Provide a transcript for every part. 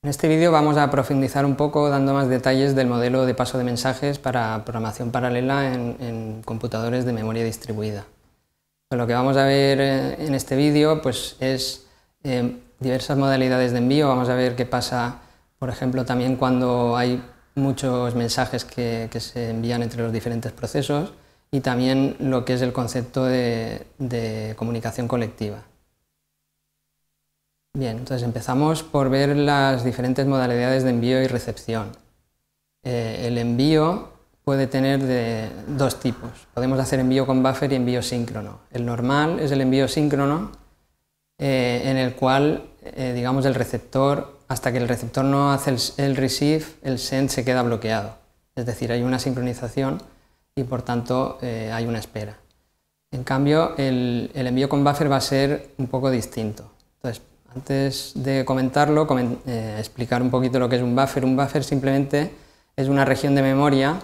En este vídeo vamos a profundizar un poco dando más detalles del modelo de paso de mensajes para programación paralela en, computadores de memoria distribuida. lo que vamos a ver eh, en este vídeo pues es eh, diversas modalidades de envío. Vamos a ver qué pasa, por ejemplo, también cuando hay muchos mensajes que, se envían entre los diferentes procesos y también lo que es el concepto de comunicación colectiva. Bien, entonces empezamos por ver las diferentes modalidades de envío y recepción. Eh, el envío puede tener de dos tipos. Podemos hacer envío con buffer y envío síncrono. El normal es el envío síncrono, eh, en el cual, eh, digamos, el receptor, hasta que el receptor no hace el, receive, el send se queda bloqueado. Es decir, hay una sincronización y por tanto hay una espera. En cambio, el, el, envío con buffer va a ser un poco distinto. Entonces, antes de comentarlo, eh, explicar un poquito lo que es un buffer. Un buffer simplemente es una región de memoria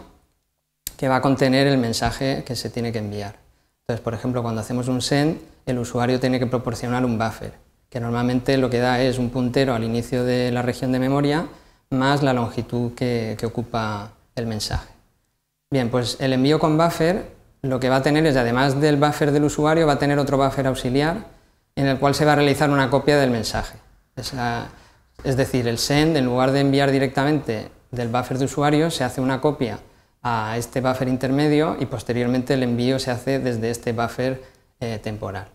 que va a contener el mensaje que se tiene que enviar. Entonces, por ejemplo, cuando hacemos un send, el usuario tiene que proporcionar un buffer, que normalmente lo que da es un puntero al inicio de la región de memoria más la longitud que, que ocupa el mensaje. Bien, pues el envío con buffer lo que va a tener es, además del buffer del usuario, va a tener otro buffer auxiliar en el cual se va a realizar una copia del mensaje. es decir, el send, en lugar de enviar directamente del buffer de usuario, se hace una copia a este buffer intermedio y posteriormente el envío se hace desde este buffer eh, temporal.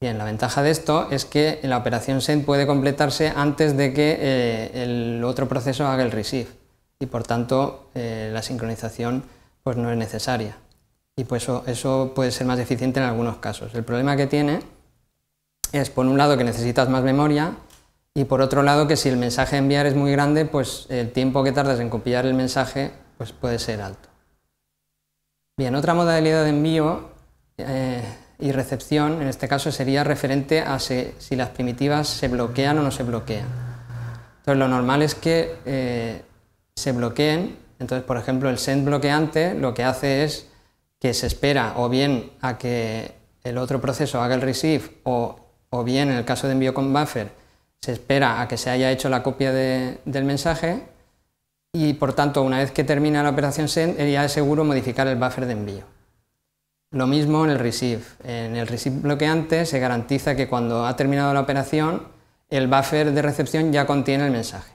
Bien, la ventaja de esto es que la operación send puede completarse antes de que eh, el otro proceso haga el receive y por tanto eh, la sincronización pues no es necesaria y pues eso, eso puede ser más eficiente en algunos casos. El problema que tiene es por un lado que necesitas más memoria y por otro lado que si el mensaje a enviar es muy grande, pues el tiempo que tardas en copiar el mensaje pues puede ser alto. Bien, otra modalidad de envío eh, y recepción en este caso sería referente a si, las primitivas se bloquean o no se bloquean. Entonces lo normal es que eh, se bloqueen, entonces por ejemplo el send bloqueante lo que hace es que se espera o bien a que el otro proceso haga el receive o o bien en el caso de envío con buffer se espera a que se haya hecho la copia del mensaje y por tanto una vez que termina la operación send ya es seguro modificar el buffer de envío. Lo mismo en el receive. En el receive bloqueante se garantiza que cuando ha terminado la operación el buffer de recepción ya contiene el mensaje.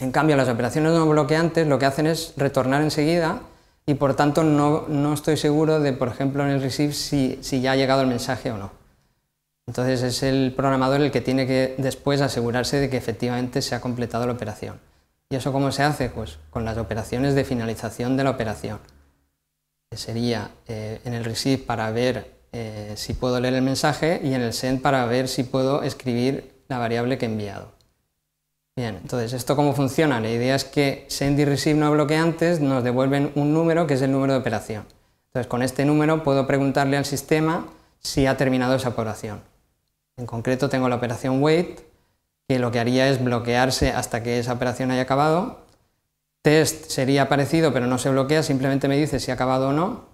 En cambio, las operaciones no bloqueantes lo que hacen es retornar enseguida y por tanto no, estoy seguro de, por ejemplo, en el receive si ya ha llegado el mensaje o no. Entonces es el programador el que tiene que después asegurarse de que efectivamente se ha completado la operación. ¿Y eso cómo se hace? Pues con las operaciones de finalización de la operación. sería eh, en el receive para ver eh, si puedo leer el mensaje y en el send para ver si puedo escribir la variable que he enviado. Bien, entonces, ¿esto cómo funciona? La idea es que send y receive no bloqueantes nos devuelven un número que es el número de operación. Entonces, con este número puedo preguntarle al sistema si ha terminado esa operación. En concreto tengo la operación wait, que lo que haría es bloquearse hasta que esa operación haya acabado. Test sería parecido, pero no se bloquea, simplemente me dice si ha acabado o no.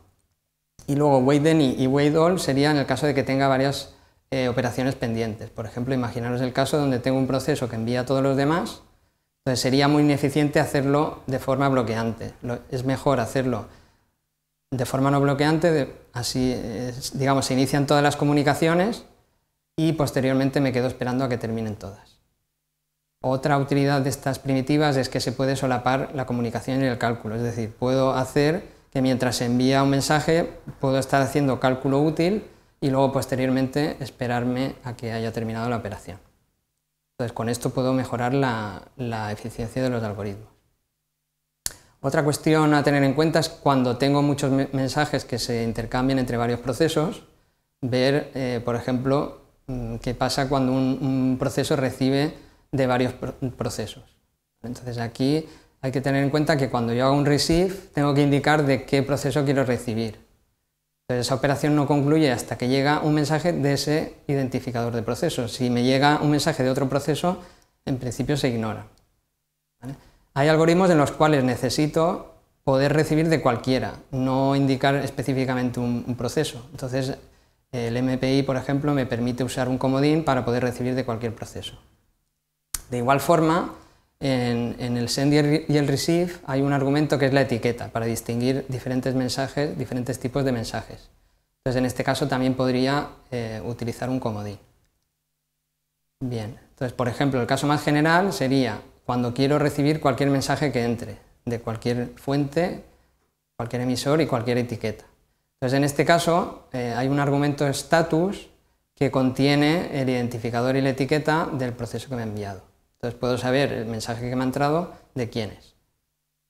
Y luego wait any y wait all sería en el caso de que tenga varias eh, operaciones pendientes. Por ejemplo, imaginaros el caso donde tengo un proceso que envía a todos los demás. Entonces sería muy ineficiente hacerlo de forma bloqueante. es mejor hacerlo de forma no bloqueante, así eh, digamos, se inician todas las comunicaciones y posteriormente me quedo esperando a que terminen todas. Otra utilidad de estas primitivas es que se puede solapar la comunicación y el cálculo, es decir, puedo hacer que mientras se envía un mensaje puedo estar haciendo cálculo útil y luego posteriormente esperarme a que haya terminado la operación. Entonces, con esto puedo mejorar la, eficiencia de los algoritmos. Otra cuestión a tener en cuenta es cuando tengo muchos mensajes que se intercambian entre varios procesos, ver, eh, por ejemplo, Mm, qué pasa cuando un, proceso recibe de varios procesos. Entonces aquí hay que tener en cuenta que cuando yo hago un receive tengo que indicar de qué proceso quiero recibir. Entonces esa operación no concluye hasta que llega un mensaje de ese identificador de procesos. Si me llega un mensaje de otro proceso, en principio se ignora. Hay algoritmos en los cuales necesito poder recibir de cualquiera, no indicar específicamente un, un proceso. Entonces el MPI, por ejemplo, me permite usar un comodín para poder recibir de cualquier proceso. De igual forma, en, el send y el receive hay un argumento que es la etiqueta para distinguir diferentes mensajes, diferentes tipos de mensajes. Entonces, en este caso también podría eh, utilizar un comodín. Bien, entonces, por ejemplo, el caso más general sería cuando quiero recibir cualquier mensaje que entre de cualquier fuente, cualquier emisor y cualquier etiqueta. Entonces, en este caso, eh, hay un argumento status que contiene el identificador y la etiqueta del proceso que me ha enviado. Entonces, puedo saber el mensaje que me ha entrado de quién es.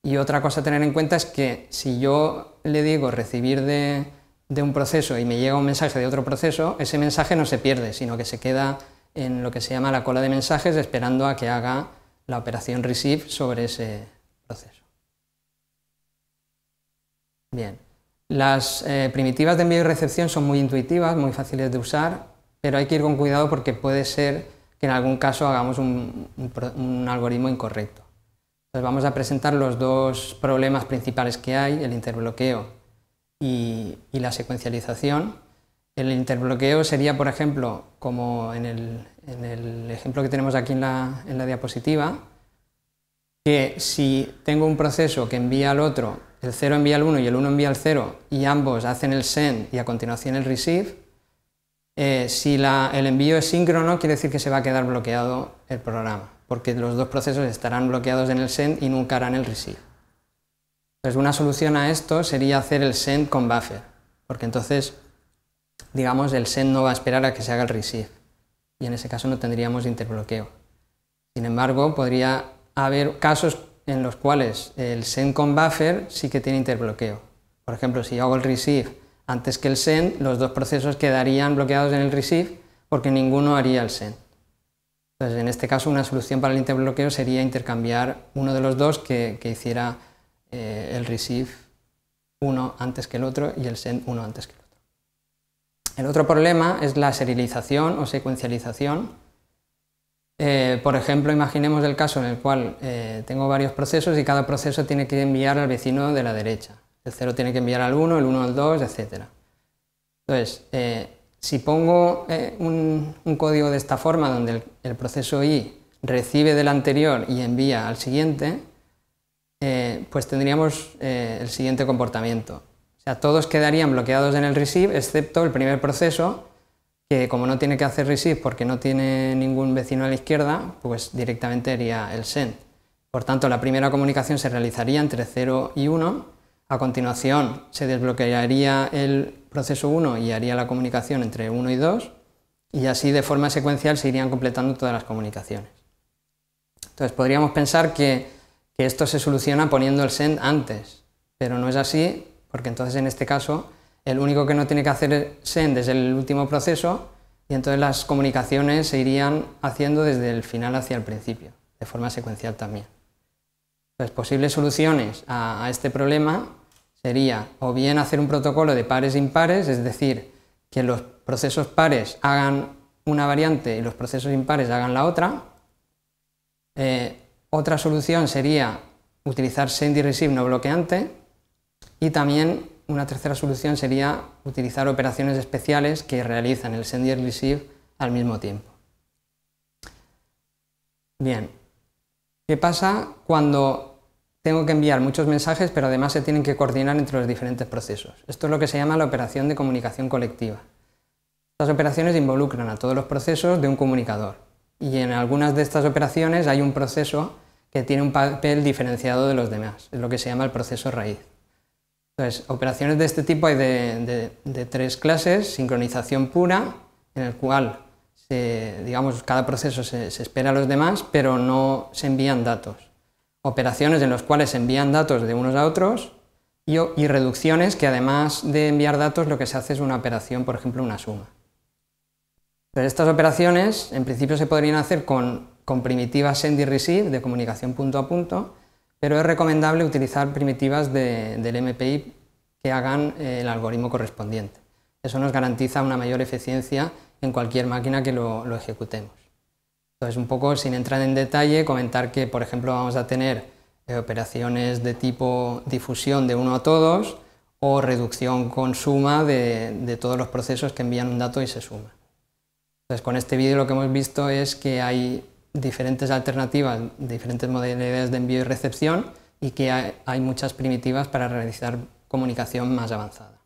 Y otra cosa a tener en cuenta es que si yo le digo recibir de un proceso y me llega un mensaje de otro proceso, ese mensaje no se pierde, sino que se queda en lo que se llama la cola de mensajes esperando a que haga la operación receive sobre ese proceso. Bien. Las eh, primitivas de envío y recepción son muy intuitivas, muy fáciles de usar, pero hay que ir con cuidado porque puede ser que en algún caso hagamos un, algoritmo incorrecto. Entonces vamos a presentar los dos problemas principales que hay, el interbloqueo y, la secuencialización. El interbloqueo sería, por ejemplo, como en el, ejemplo que tenemos aquí en la diapositiva, que si tengo un proceso que envía al otro el 0 envía al 1 y el 1 envía al 0 y ambos hacen el send y a continuación el receive, eh, si el envío es síncrono quiere decir que se va a quedar bloqueado el programa, porque los dos procesos estarán bloqueados en el send y nunca harán el receive. Entonces una solución a esto sería hacer el send con buffer, porque entonces, digamos, el send no va a esperar a que se haga el receive y en ese caso no tendríamos interbloqueo. Sin embargo, podría haber casos en los cuales el send con buffer sí que tiene interbloqueo. Por ejemplo, si hago el receive antes que el send, los dos procesos quedarían bloqueados en el receive porque ninguno haría el send. Entonces, en este caso, una solución para el interbloqueo sería intercambiar uno de los dos que, hiciera eh, el receive uno antes que el otro y el send uno antes que el otro. El otro problema es la serialización o secuencialización eh, por ejemplo, imaginemos el caso en el cual eh, tengo varios procesos y cada proceso tiene que enviar al vecino de la derecha. El 0 tiene que enviar al 1, el 1 al 2, etc. Entonces, eh, si pongo un, código de esta forma, donde el, el, proceso i recibe del anterior y envía al siguiente, pues tendríamos el siguiente comportamiento. O sea, todos quedarían bloqueados en el receive, excepto el primer proceso, que como no tiene que hacer resist porque no tiene ningún vecino a la izquierda, pues directamente haría el send. Por tanto, la primera comunicación se realizaría entre 0 y 1, a continuación se desbloquearía el proceso 1 y haría la comunicación entre 1 y 2, y así de forma secuencial se irían completando todas las comunicaciones. Entonces podríamos pensar que, que esto se soluciona poniendo el send antes, pero no es así, porque entonces en este caso el único que no tiene que hacer send desde el último proceso y entonces las comunicaciones se irían haciendo desde el final hacia el principio, de forma secuencial también. Las posibles soluciones a, este problema sería o bien hacer un protocolo de pares e impares, es decir, que los procesos pares hagan una variante y los procesos impares hagan la otra. Eh, otra solución sería utilizar send y receive no bloqueante y también una tercera solución sería utilizar operaciones especiales que realizan el send y el receive al mismo tiempo. Bien, ¿qué pasa cuando tengo que enviar muchos mensajes pero además se tienen que coordinar entre los diferentes procesos? Esto es lo que se llama la operación de comunicación colectiva. Estas operaciones involucran a todos los procesos de un comunicador y en algunas de estas operaciones hay un proceso que tiene un papel diferenciado de los demás, es lo que se llama el proceso raíz operaciones de este tipo hay de, tres clases, sincronización pura, en el cual digamos, cada proceso se, espera a los demás, pero no se envían datos. Operaciones en los cuales se envían datos de unos a otros y, reducciones que además de enviar datos lo que se hace es una operación, por ejemplo, una suma. estas operaciones en principio se podrían hacer con, con primitivas send y receive de comunicación punto a punto, pero es recomendable utilizar primitivas del MPI que hagan eh, el algoritmo correspondiente. Eso nos garantiza una mayor eficiencia en cualquier máquina que lo, ejecutemos. Entonces, un poco sin entrar en detalle, comentar que, por ejemplo, vamos a tener eh, operaciones de tipo difusión de uno a todos o reducción con suma de, de todos los procesos que envían un dato y se suman. Entonces, con este vídeo lo que hemos visto es que hay diferentes alternativas, diferentes modalidades de envío y recepción y que hay muchas primitivas para realizar comunicación más avanzada.